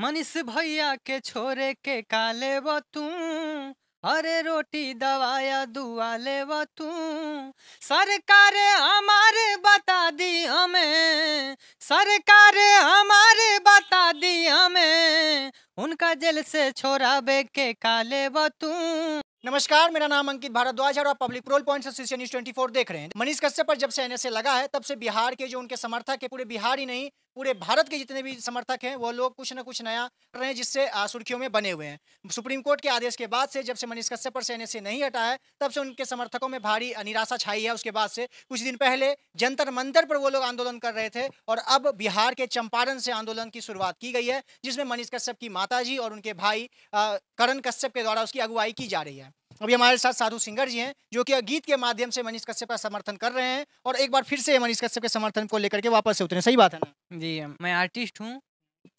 मनीष भैया के छोरे के काले तू अरे रोटी दवाया दुआ ले तू सरकार हमारे बता दी हमें सरकार हमारे बता दी हमें उनका जेल से छोरा बे के काले तू नमस्कार मेरा नाम अंकित भारद्वाज है और पब्लिक प्रोल पॉइंट एसोसिएशन न्यूज 24 देख रहे हैं मनीष कश्यप पर जब से एनएसए लगा है तब से बिहार के जो उनके समर्थक है पूरे बिहार ही नहीं पूरे भारत के जितने भी समर्थक हैं वो लोग कुछ ना कुछ नया कर रहे हैं जिससे सुर्खियों में बने हुए हैं सुप्रीम कोर्ट के आदेश के बाद से जब से मनीष कश्यप पर सेने से नहीं हटा है तब से उनके समर्थकों में भारी निराशा छाई है उसके बाद से कुछ दिन पहले जंतर मंतर पर वो लोग आंदोलन कर रहे थे और अब बिहार के चंपारण से आंदोलन की शुरुआत की गई है जिसमें मनीष कश्यप की माता और उनके भाई करण कश्यप के द्वारा उसकी अगुवाई की जा रही है अभी हमारे साथ साधु सिंगर जी हैं जो कि गीत के माध्यम से मनीष कश्यप का समर्थन कर रहे हैं और एक बार फिर से मनीष कश्यप के समर्थन को लेकर के वापस से उतरे सही बात है ना जी मैं आर्टिस्ट हूँ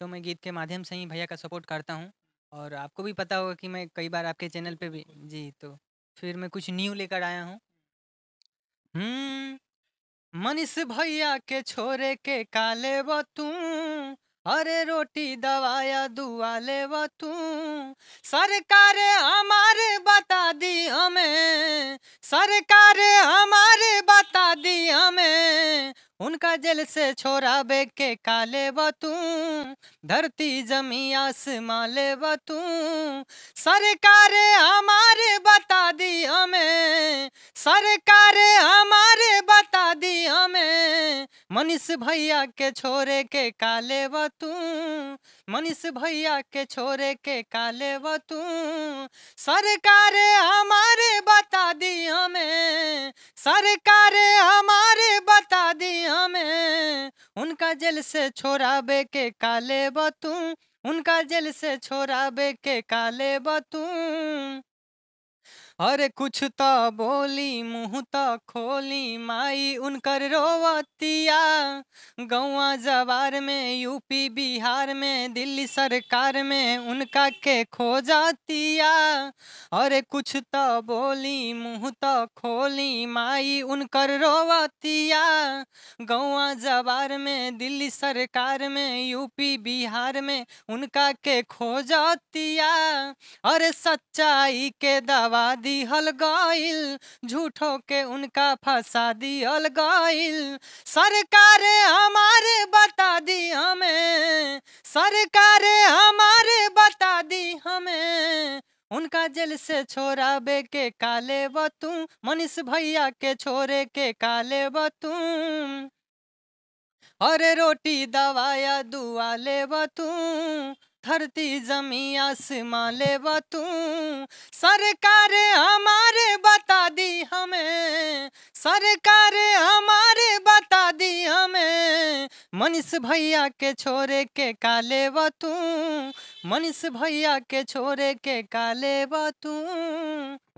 तो मैं गीत के माध्यम से ही भैया का सपोर्ट करता हूँ और आपको भी पता होगा कि मैं कई बार आपके चैनल पे भी जी तो फिर मैं कुछ न्यू लेकर आया हूँ हम्म, मनीष भैया के छोरे के काले वो तू अरे रोटी दवाया दुआ ले तू सरकार हमारे बता दी हमें सरकार हमारे बता दी हमें उनका जेल से छोरा बे के काले बतू धरती जमी आसमां ले बतू सरकार हमारे बता दी हमें सरकार हमारे शादियों में मनीष भैया के छोरे के काले व तू मनीष भैया के छोरे के काले व तू सरकार हमारे बता दी हमें सरकार हमारे बता दी हमें उनका जल से छोरा बे के काले व तू उनका जल से छोरा बे के काले व तू अरे कुछ तो बोली मुँह तो खोली माई उनकर रोवतिया गौवा जवार में यूपी बिहार में दिल्ली सरकार में उनका के खो जातिया अरे कुछ तो बोली मुँह तो खोली माई उनकर रोवतिया गौवा जवार में दिल्ली सरकार में यूपी बिहार में उनका के खो जातिया अरे सच्चाई के दवा दिहल गईल झूठो के उनका फंसा दिहल गईल सरकार हमारे बता दी हमें सरकार हमारे बता दी हमें उनका जेल से छोरा बे के काले बतू मनीष भैया के छोरे के काले बतू और रोटी दवाया दुआ ले बतू धरती जमी आसमां लेवा तू सरकार हमारे बता दी हमें सरकार हमारे बता दी हमें मनीष भैया के छोरे के काले व तू मनीष भैया के छोरे के काले व तू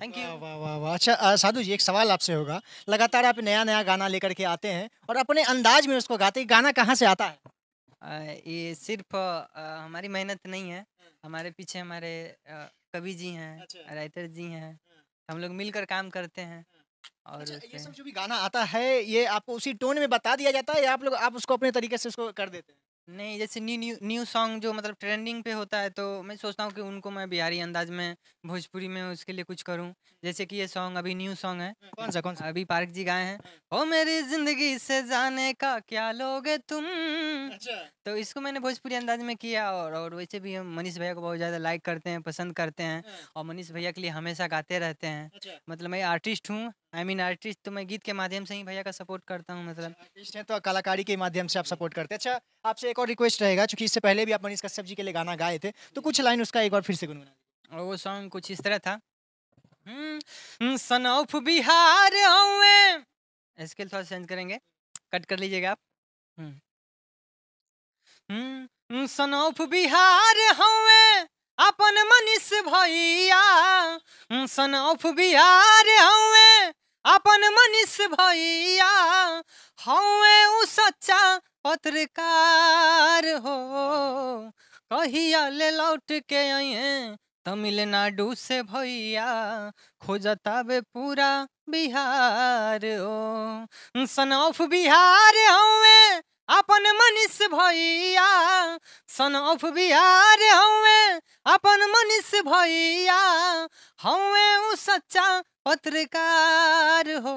थैंक यू वाह वाह वाह अच्छा साधु जी एक सवाल आपसे होगा लगातार आप नया नया गाना लेकर के आते हैं और अपने अंदाज में उसको गाते हैं गाना कहाँ से आता है ये सिर्फ हमारी मेहनत नहीं है हमारे पीछे हमारे कवि जी हैं अच्छा राइटर जी हैं हम लोग मिलकर काम करते हैं और अच्छा ये सब जो भी गाना आता है ये आपको उसी टोन में बता दिया जाता है या आप लोग आप उसको अपने तरीके से उसको कर देते हैं नहीं जैसे न्यू न्यू न्यू सॉन्ग जो मतलब ट्रेंडिंग पे होता है तो मैं सोचता हूँ कि उनको मैं बिहारी अंदाज में भोजपुरी में उसके लिए कुछ करूँ जैसे कि ये सॉन्ग अभी न्यू सॉन्ग है हम्म, कौन सा कौन सा अभी पार्क जी गाए हैं ओ मेरी जिंदगी से जाने का क्या लोगे तुम अच्छा। तो इसको मैंने भोजपुरी अंदाज में किया और और वैसे भी हम मनीष भैया को बहुत ज़्यादा लाइक करते हैं पसंद करते हैं हाँ। और मनीष भैया के लिए हमेशा गाते रहते हैं अच्छा। मतलब मैं आर्टिस्ट हूँ आई मीन आर्टिस्ट तो मैं गीत के माध्यम से ही भैया का सपोर्ट करता हूँ मतलब आर्टिस्ट अच्छा, हैं तो कलाकारी के माध्यम से आप सपोर्ट करते हैं अच्छा आपसे एक और रिक्वेस्ट रहेगा क्योंकि इससे पहले भी आप मनीष कश्यप जी के लिए गाना गाए थे तो कुछ लाइन उसका एक बार फिर से गुनगुना और वो सॉन्ग कुछ इस तरह था सन ऑफ बिहार इसके थोड़ा चेंज करेंगे कट कर लीजिएगा आप सन ऑफ बिहार हवे अपन मनीष भैया हम्म, सन ऑफ बिहार हमें अपन मनीष भैया हवे उ सच्चा पत्रकार हो कहिया ले लौट के अहे तमिलनाडु से भैया खोजता बे पूरा बिहार हो सन ऑफ बिहार हवे अपन मनीष भैया सन ऑफ बिहार हवे अपन मनीष भैया हवे उ सच्चा पत्रकार हो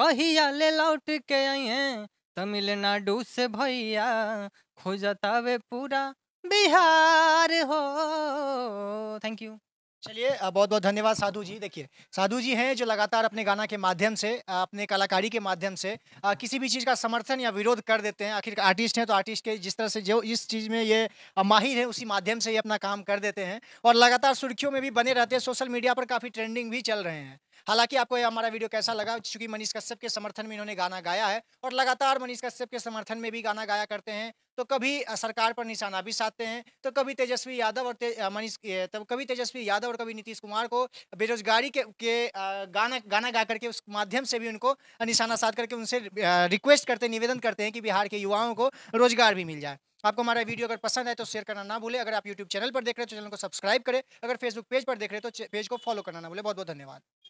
कहिया ले लौट के आई तमिलनाडु से भैया खोजतावे पूरा बिहार हो थैंक यू चलिए बहुत बहुत धन्यवाद साधु जी देखिए साधु जी हैं जो लगातार अपने गाना के माध्यम से अपने कलाकारी के माध्यम से किसी भी चीज़ का समर्थन या विरोध कर देते हैं आखिर आर्टिस्ट हैं तो आर्टिस्ट के जिस तरह से जो इस चीज़ में ये माहिर है उसी माध्यम से ये अपना काम कर देते हैं और लगातार सुर्खियों में भी बने रहते हैं सोशल मीडिया पर काफ़ी ट्रेंडिंग भी चल रहे हैं हालांकि आपको ये हमारा वीडियो कैसा लगा चूंकि मनीष कश्यप के समर्थन में इन्होंने गाना गाया है और लगातार मनीष कश्यप के समर्थन में भी गाना गाया करते हैं तो कभी सरकार पर निशाना भी साधते हैं तो कभी तेजस्वी यादव और ते, मनीष तब तो कभी तेजस्वी यादव और कभी नीतीश कुमार को बेरोजगारी के, के गाना गाना गा करके उस माध्यम से भी उनको निशाना साध करके उनसे रिक्वेस्ट करते निवेदन करते हैं कि बिहार के युवाओं को रोजगार भी मिल जाए आपको हमारा वीडियो अगर पसंद है तो शेयर करना ना भूले अगर आप यूट्यूब चैनल पर देख रहे हो तो चैनल को सब्सक्राइब करें अगर फेसबुक पेज पर देख रहे हो तो पेज को फॉलो करना ना भूले बहुत बहुत धन्यवाद